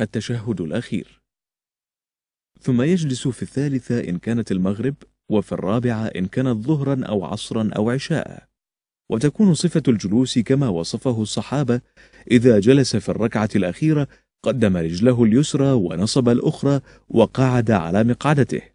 التشهد الأخير ثم يجلس في الثالثة إن كانت المغرب وفي الرابعة إن كانت ظهرا أو عصرا أو عشاء وتكون صفة الجلوس كما وصفه الصحابة إذا جلس في الركعة الأخيرة قدم رجله اليسرى ونصب الأخرى وقعد على مقعدته